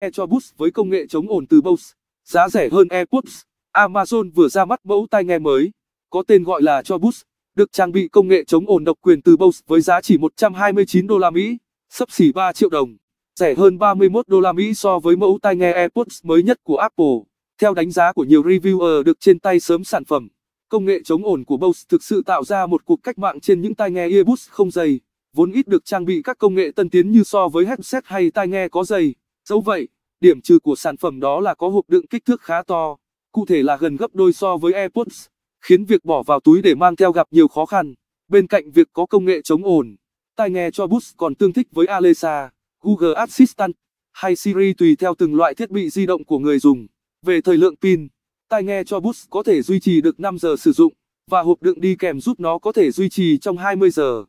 EchoBoost với công nghệ chống ồn từ Bose, giá rẻ hơn AirPods. Amazon vừa ra mắt mẫu tai nghe mới, có tên gọi là EchoBoost, được trang bị công nghệ chống ồn độc quyền từ Bose với giá chỉ 129 đô la Mỹ, sấp xỉ 3 triệu đồng, rẻ hơn 31 đô la Mỹ so với mẫu tai nghe AirPods mới nhất của Apple. Theo đánh giá của nhiều reviewer được trên tay sớm sản phẩm, công nghệ chống ồn của Bose thực sự tạo ra một cuộc cách mạng trên những tai nghe earbuds không dây, vốn ít được trang bị các công nghệ tân tiến như so với headset hay tai nghe có dây. Dẫu vậy, điểm trừ của sản phẩm đó là có hộp đựng kích thước khá to, cụ thể là gần gấp đôi so với AirPods, khiến việc bỏ vào túi để mang theo gặp nhiều khó khăn. Bên cạnh việc có công nghệ chống ồn, tai nghe cho Buds còn tương thích với Alexa, Google Assistant hay Siri tùy theo từng loại thiết bị di động của người dùng. Về thời lượng pin, tai nghe cho Buds có thể duy trì được 5 giờ sử dụng và hộp đựng đi kèm giúp nó có thể duy trì trong 20 giờ.